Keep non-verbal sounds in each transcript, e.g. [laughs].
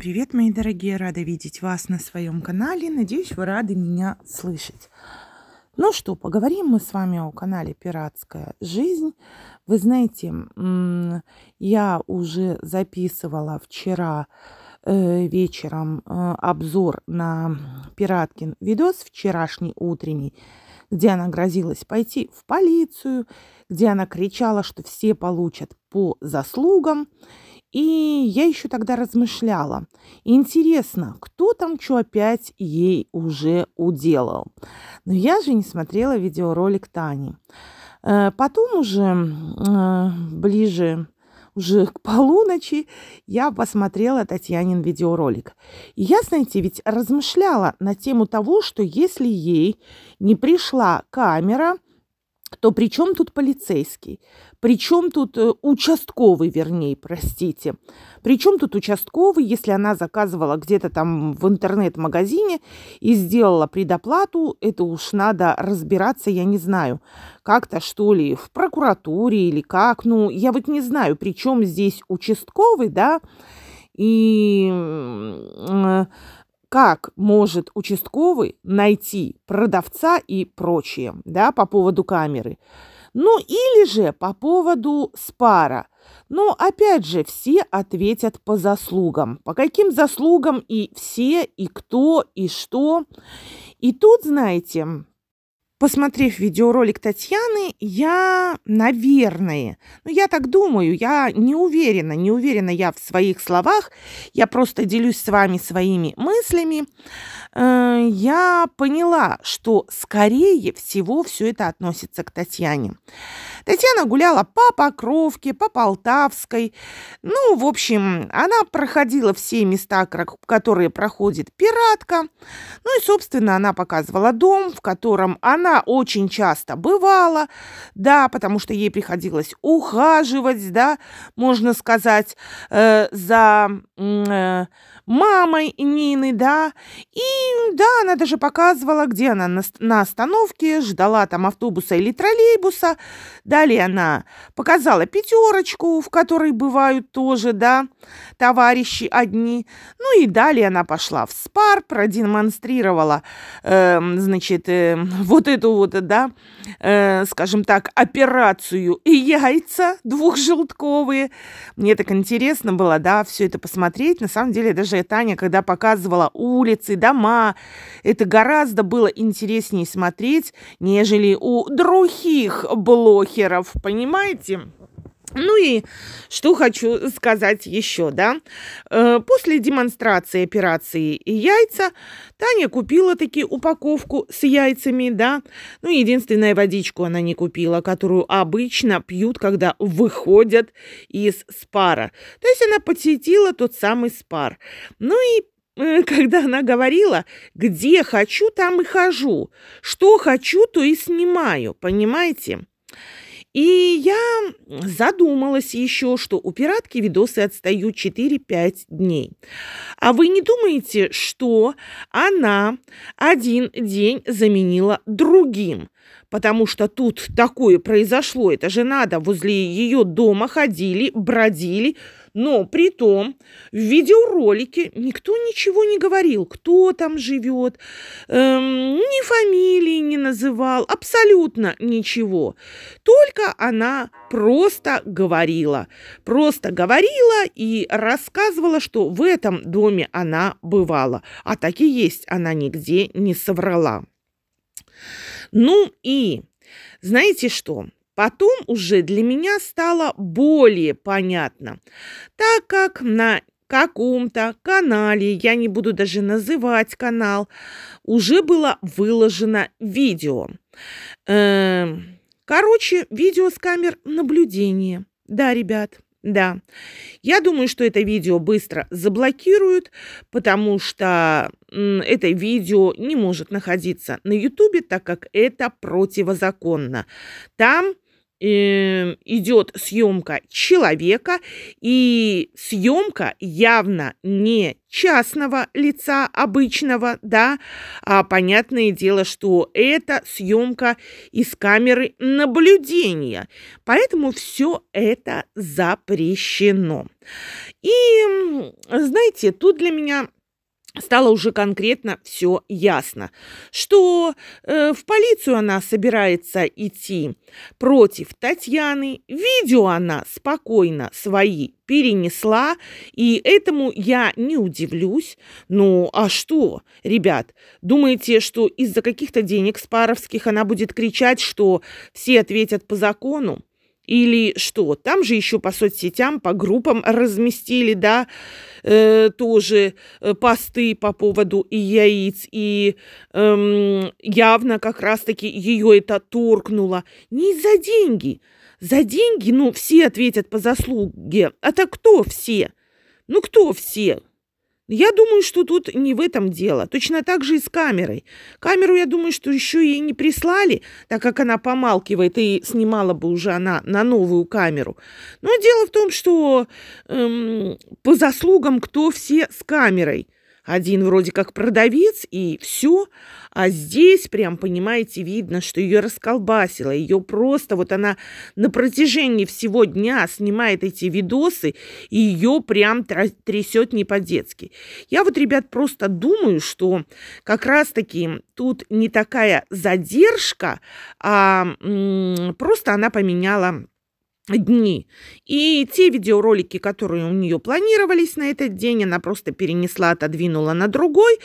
Привет, мои дорогие! Рада видеть вас на своем канале. Надеюсь, вы рады меня слышать. Ну что, поговорим мы с вами о канале «Пиратская жизнь». Вы знаете, я уже записывала вчера э, вечером э, обзор на «Пираткин» видос, вчерашний утренний, где она грозилась пойти в полицию, где она кричала, что все получат по заслугам – и я еще тогда размышляла. Интересно, кто там что опять ей уже уделал? Но я же не смотрела видеоролик Тани. Э, потом уже э, ближе уже к полуночи я посмотрела Татьянин видеоролик. И я, знаете, ведь размышляла на тему того, что если ей не пришла камера – то при чем тут полицейский? При чем тут э, участковый, вернее, простите? При чем тут участковый, если она заказывала где-то там в интернет-магазине и сделала предоплату? Это уж надо разбираться, я не знаю. Как-то, что ли, в прокуратуре или как? Ну, я вот не знаю, при чем здесь участковый, да? И э, как может участковый найти продавца и прочее, да, по поводу камеры. Ну или же по поводу спара. Но опять же, все ответят по заслугам. По каким заслугам и все, и кто, и что. И тут, знаете, Посмотрев видеоролик Татьяны, я, наверное, ну я так думаю, я не уверена, не уверена я в своих словах, я просто делюсь с вами своими мыслями, э, я поняла, что скорее всего все это относится к Татьяне. Татьяна гуляла по Покровке, по Полтавской. Ну, в общем, она проходила все места, которые проходит пиратка. Ну и, собственно, она показывала дом, в котором она очень часто бывала, да, потому что ей приходилось ухаживать, да, можно сказать, э, за э, мамой Нины, да. И да, она даже показывала, где она на, на остановке, ждала там автобуса или троллейбуса. Далее она показала пятерочку, в которой бывают тоже, да, товарищи одни. Ну и далее она пошла в спар, продемонстрировала, э, значит, э, вот эту вот, да, э, скажем так, операцию и яйца двухжелтковые. Мне так интересно было, да, все это посмотреть. На самом деле даже старшая Таня, когда показывала улицы, дома, это гораздо было интереснее смотреть, нежели у других блохеров, понимаете? Ну и что хочу сказать еще, да? Э, после демонстрации операции яйца Таня купила таки упаковку с яйцами, да? Ну, единственная водичку она не купила, которую обычно пьют, когда выходят из спара. То есть она посетила тот самый спар. Ну и э, [laughs] когда она говорила, где хочу, там и хожу, что хочу, то и снимаю, понимаете? И я задумалась еще, что у пиратки видосы отстают 4-5 дней. А вы не думаете, что она один день заменила другим? Потому что тут такое произошло. Это же надо. Возле ее дома ходили, бродили, но при том в видеоролике никто ничего не говорил, кто там живет, эм, ни фамилии не называл, абсолютно ничего. Только она просто говорила. Просто говорила и рассказывала, что в этом доме она бывала. А так и есть, она нигде не соврала. Ну и знаете что? Потом уже для меня стало более понятно, так как на каком-то канале, я не буду даже называть канал, уже было выложено видео. Эм, короче, видео с камер наблюдения. Да, ребят, да. Я думаю, что это видео быстро заблокируют, потому что это видео не может находиться на Ютубе, так как это противозаконно. Там Эм, идет съемка человека, и съемка явно не частного лица обычного, да, а понятное дело, что это съемка из камеры наблюдения, поэтому все это запрещено. И, знаете, тут для меня стало уже конкретно все ясно, что э, в полицию она собирается идти против Татьяны, видео она спокойно свои перенесла, и этому я не удивлюсь. Ну а что, ребят, думаете, что из-за каких-то денег спаровских она будет кричать, что все ответят по закону? Или что? Там же еще по соцсетям, по группам разместили, да, э, тоже э, посты по поводу и яиц, и эм, явно как раз-таки ее это торкнуло. Не за деньги. За деньги, ну, все ответят по заслуге. А так кто все? Ну, кто все? Я думаю, что тут не в этом дело. Точно так же и с камерой. Камеру, я думаю, что еще ей не прислали, так как она помалкивает, и снимала бы уже она на новую камеру. Но дело в том, что эм, по заслугам кто все с камерой. Один вроде как продавец, и все. А здесь прям, понимаете, видно, что ее расколбасило. Ее просто, вот она на протяжении всего дня снимает эти видосы, и ее прям трясет не по-детски. Я вот, ребят, просто думаю, что как раз-таки тут не такая задержка, а просто она поменяла дни. И те видеоролики, которые у нее планировались на этот день, она просто перенесла, отодвинула на другой.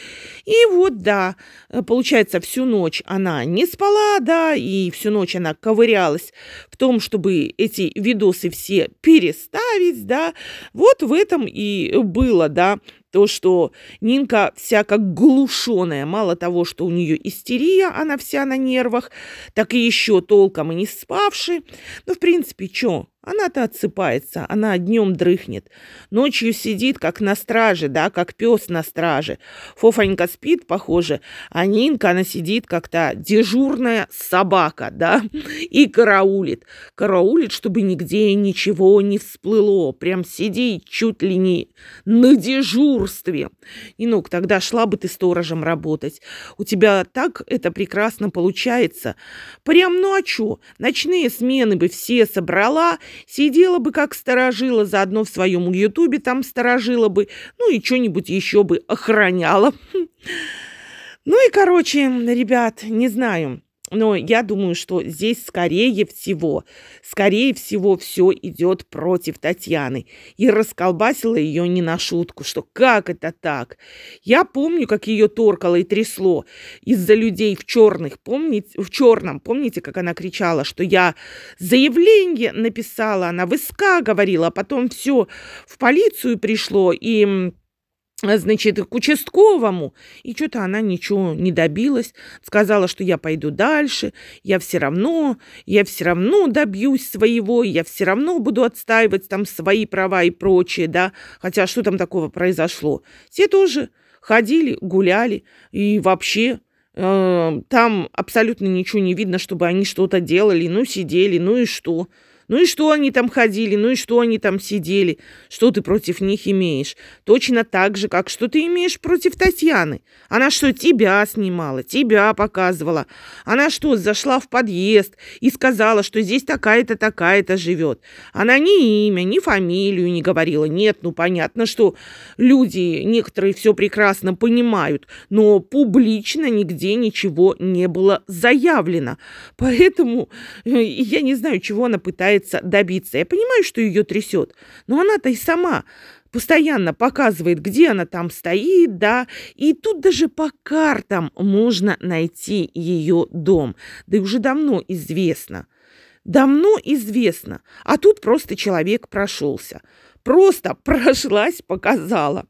И вот, да, э, получается, всю ночь она не спала, да, и всю ночь она ковырялась том, чтобы эти видосы все переставить, да, вот в этом и было, да, то, что Нинка вся как глушеная, мало того, что у нее истерия, она вся на нервах, так и еще толком и не спавши. Ну, в принципе, что, она-то отсыпается, она днем дрыхнет. Ночью сидит, как на страже, да, как пес на страже. Фофанька спит, похоже, а Нинка, она сидит как-то дежурная собака, да, [laughs] и караулит. Караулит, чтобы нигде ничего не всплыло. Прям сидит чуть ли не на дежурстве. И ну, тогда шла бы ты сторожем работать. У тебя так это прекрасно получается. Прям ночью, ну, а Ночные смены бы все собрала – Сидела бы, как сторожила, заодно в своем ютубе там сторожила бы, ну и что-нибудь еще бы охраняла. [laughs] Ну и, короче, ребят, не знаю. Но я думаю, что здесь скорее всего, скорее всего, все идет против Татьяны. И расколбасила ее не на шутку, что как это так? Я помню, как ее торкало и трясло из-за людей в черных, помните, в черном, помните, как она кричала, что я заявление написала, она в СК говорила, а потом все в полицию пришло, и значит, к участковому. И что-то она ничего не добилась. Сказала, что я пойду дальше, я все равно, я все равно добьюсь своего, я все равно буду отстаивать там свои права и прочее, да. Хотя что там такого произошло? Все тоже ходили, гуляли и вообще э, там абсолютно ничего не видно, чтобы они что-то делали, ну, сидели, ну и что. Ну и что они там ходили, ну и что они там сидели, что ты против них имеешь? Точно так же, как что ты имеешь против Татьяны. Она что, тебя снимала, тебя показывала? Она что, зашла в подъезд и сказала, что здесь такая-то, такая-то живет? Она ни имя, ни фамилию не говорила. Нет, ну понятно, что люди некоторые все прекрасно понимают, но публично нигде ничего не было заявлено. Поэтому э, я не знаю, чего она пытается пытается добиться. Я понимаю, что ее трясет, но она-то и сама постоянно показывает, где она там стоит, да, и тут даже по картам можно найти ее дом, да и уже давно известно. Давно известно, а тут просто человек прошелся. Просто [laughs] прошлась, показала.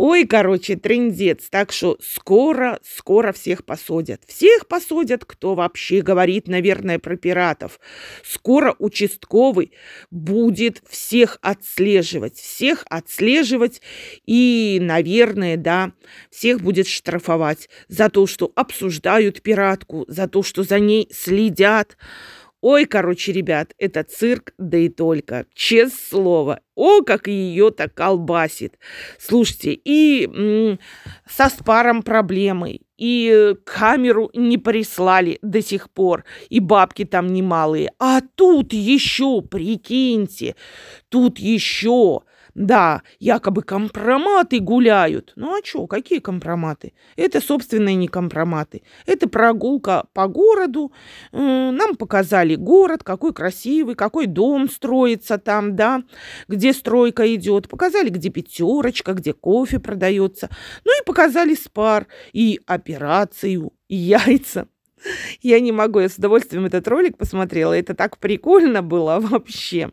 Ой, короче, трендец, так что скоро, скоро всех посадят. Всех посадят, кто вообще говорит, наверное, про пиратов. Скоро участковый будет всех отслеживать, всех отслеживать и, наверное, да, всех будет штрафовать за то, что обсуждают пиратку, за то, что за ней следят. Ой, короче, ребят, это цирк, да и только. Честное слово. О, как ее так колбасит. Слушайте, и м- со спаром проблемы, и э, камеру не прислали до сих пор, и бабки там немалые. А тут еще, прикиньте, тут еще да, якобы компроматы гуляют. Ну а чё, какие компроматы? Это, собственно, и не компроматы. Это прогулка по городу. Э, нам показали город, какой красивый, какой дом строится там, да, где стройка идет. Показали, где пятерочка, где кофе продается. Ну и показали спар, и операцию, и яйца. [laughs] Я не могу, я с удовольствием этот ролик посмотрела. Это так прикольно было [laughs] вообще.